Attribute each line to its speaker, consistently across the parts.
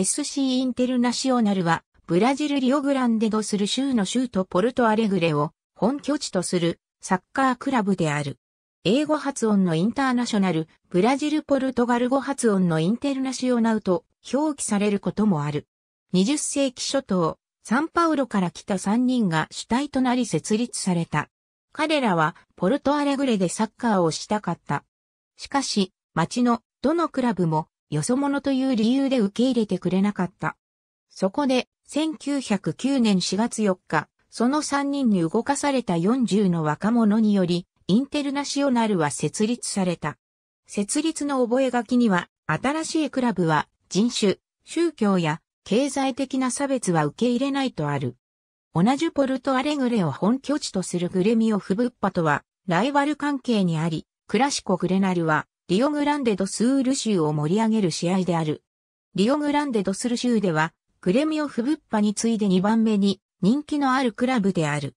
Speaker 1: SC インテルナシオナルは、ブラジルリオグランデドする州の州都ポルトアレグレを本拠地とするサッカークラブである。英語発音のインターナショナル、ブラジルポルトガル語発音のインテルナシオナウと表記されることもある。20世紀初頭、サンパウロから来た3人が主体となり設立された。彼らはポルトアレグレでサッカーをしたかった。しかし、町のどのクラブもよそ者という理由で受け入れてくれなかった。そこで、1909年4月4日、その3人に動かされた40の若者により、インテルナシオナルは設立された。設立の覚書には、新しいクラブは人種、宗教や経済的な差別は受け入れないとある。同じポルトアレグレを本拠地とするグレミオ・フブッパとは、ライバル関係にあり、クラシコ・グレナルは、リオグランデドスール州を盛り上げる試合である。リオグランデドスール州では、グレミオフブッパに次いで2番目に人気のあるクラブである。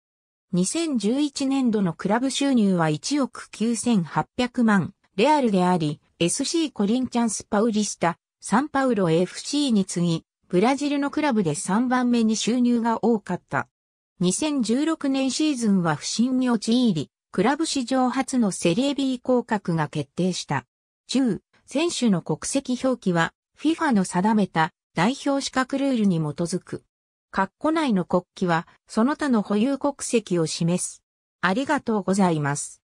Speaker 1: 2011年度のクラブ収入は1億9800万レアルであり、SC コリンチャンスパウリスタ、サンパウロ FC に次ぎ、ブラジルのクラブで3番目に収入が多かった。2016年シーズンは不振に陥り、クラブ史上初のセレビー降格が決定した。中、選手の国籍表記は FIFA の定めた代表資格ルールに基づく。括弧内の国旗はその他の保有国籍を示す。ありがとうございます。